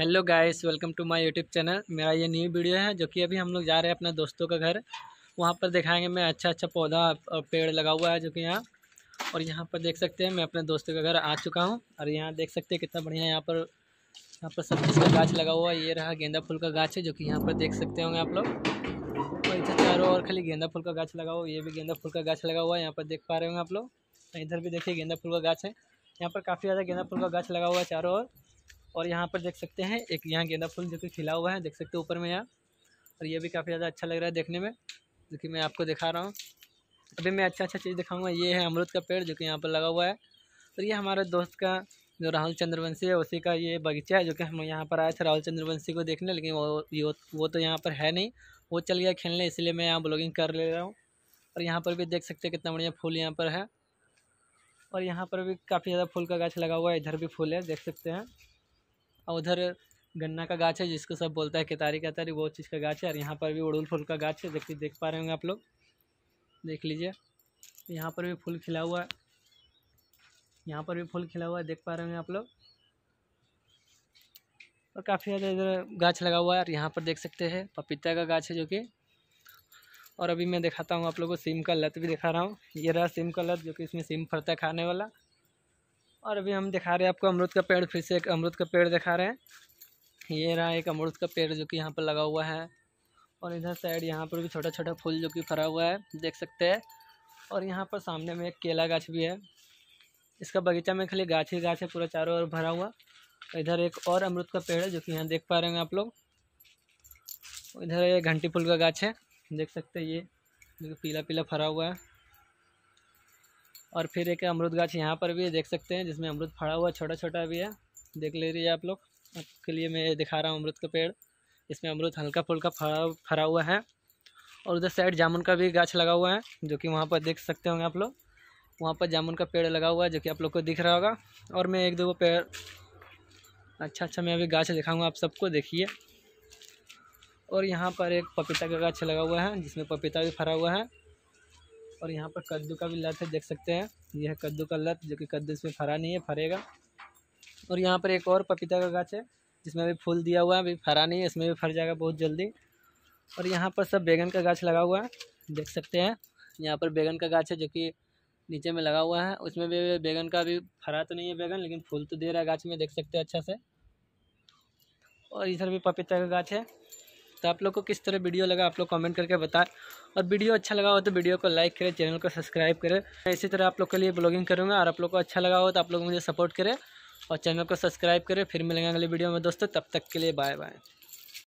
hello guys welcome to my YouTube channel मेरा ये new video है जो कि अभी हम लोग जा रहे हैं अपने दोस्तों का घर वहाँ पर दिखाएंगे मैं अच्छा अच्छा पौधा और पेड़ लगा हुआ है जो कि यहाँ और यहाँ पर देख सकते हैं मैं अपने दोस्तों का घर आ चुका हूँ और यहाँ देख सकते हैं कितना बढ़िया यहाँ पर यहाँ पर सब चीज़ का गाछ लगा हुआ है ये रहा गेंदा फूल का गाछ है जो कि यहाँ पर देख सकते होंगे आप लोग और इधर चारों और खाली गेंदा फूल का गाछ लगा हुआ ये भी गेंदा फूल का गाछ लगा हुआ है यहाँ पर देख पा रहे होंगे आप लोग इधर भी देखिए गेंदा फूल का गाछ है यहाँ पर काफ़ी ज़्यादा गेंदा फूल का गाछ लगा हुआ है चारों ओर और यहाँ पर देख सकते हैं एक यहाँ गेंदा फूल जो कि खिला हुआ है देख सकते हो ऊपर में यहाँ और ये भी काफ़ी ज़्यादा अच्छा लग रहा है देखने में जो कि मैं आपको दिखा रहा हूँ अभी मैं अच्छा अच्छा चीज़ दिखाऊँगा ये है अमरुद का पेड़ जो कि यहाँ पर लगा हुआ है और ये हमारे दोस्त का जो राहुल चंद्रवंशी है उसी का ये बगीचा है जो कि हम यहाँ पर आए थे राहुल चंद्रवंशी को देखने लेकिन वो वो तो यहाँ पर है नहीं वो चल गया खेलने इसलिए मैं यहाँ ब्लॉगिंग कर ले रहा हूँ और यहाँ पर भी देख सकते हैं कितना बढ़िया फूल यहाँ पर है और यहाँ पर भी काफ़ी ज़्यादा फूल का गाछ लगा हुआ है इधर भी फूल है देख सकते हैं और उधर गन्ना का गाछ है जिसको सब बोलता है केतारी केतारी वो चीज़ का गाछ है और यहाँ पर भी उड़ूल फूल का गाछ है देख देख पा रहे होंगे आप लोग देख लीजिए यहाँ पर भी फूल खिला हुआ है यहाँ पर भी फूल खिला हुआ है देख पा रहे होंगे आप लोग और काफ़ी ज़्यादा इधर गाछ लगा हुआ है और यहाँ पर देख सकते हैं पपीता का गाछ है जो कि और अभी मैं दिखाता हूँ आप लोगों को सिम का लत भी दिखा रहा हूँ ये रहा सिम का लत जो कि इसमें सिम फरता है खाने वाला और अभी हम दिखा रहे हैं आपको अमरूद का पेड़ फिर से एक अमरूद का पेड़ दिखा रहे हैं ये रहा एक अमरूद का पेड़ जो कि यहाँ पर लगा हुआ है और इधर साइड यहाँ पर भी छोटा छोटा फूल जो कि फरा हुआ है देख सकते हैं और यहाँ पर सामने में एक केला गाछ भी है इसका बगीचा में खाली गाछ ही गाछ है पूरा चारों ओर भरा हुआ इधर एक और अमरूद का पेड़ है जो कि यहाँ देख पा रहे हैं आप लोग इधर ये घंटी फूल का गाछ है देख सकते हैं ये जो पीला पीला फरा हुआ है और फिर एक अमरुद गाछ यहाँ पर भी देख सकते हैं जिसमें अमरुद फड़ा हुआ छोटा छोटा भी है देख ले रही है आप लोग आपके लिए मैं दिखा रहा हूँ अमरुद का पेड़ इसमें अमरुद हल्का फुल्का फड़ा फरा हुआ है और उधर साइड जामुन का भी गाछ लगा हुआ है जो कि वहाँ पर देख सकते होंगे आप लोग वहाँ पर जामुन का पेड़ लगा हुआ है जो कि आप लोग को दिख रहा होगा और मैं एक दो पेड़ अच्छा अच्छा मैं अभी गाछ दिखाऊँगा आप सबको देखिए और यहाँ पर एक पपीता का गाछ लगा हुआ है जिसमें पपीता भी फरा हुआ है और यहाँ पर कद्दू का भी लत है देख सकते हैं यह है कद्दू का लत जो कि कद्दू इसमें फरा नहीं है फरेगा और यहाँ पर एक और पपीता का गाछ है जिसमें भी फूल दिया हुआ है अभी फरा नहीं है इसमें भी फर जाएगा बहुत जल्दी और यहाँ पर सब बैगन का गाछ लगा हुआ है देख सकते हैं यहाँ पर बैगन का गाछ है जो कि नीचे में लगा हुआ है उसमें भी बैगन का अभी फरा तो नहीं है बैगन लेकिन फूल तो दे रहा है गाछ में देख सकते हैं अच्छा से और इधर भी पपीता का गाछ है तो आप लोग को किस तरह वीडियो लगा आप लोग कमेंट करके बताएं और वीडियो अच्छा लगा हो तो वीडियो को लाइक करें चैनल को सब्सक्राइब करें इसी तरह आप लोग के लिए ब्लॉगिंग करूँगा और आप लोग को अच्छा लगा हो तो आप लोग मुझे सपोर्ट करें और चैनल को सब्सक्राइब करें फिर मिलेंगे अगले वीडियो में दोस्तों तब तक के लिए बाय बाय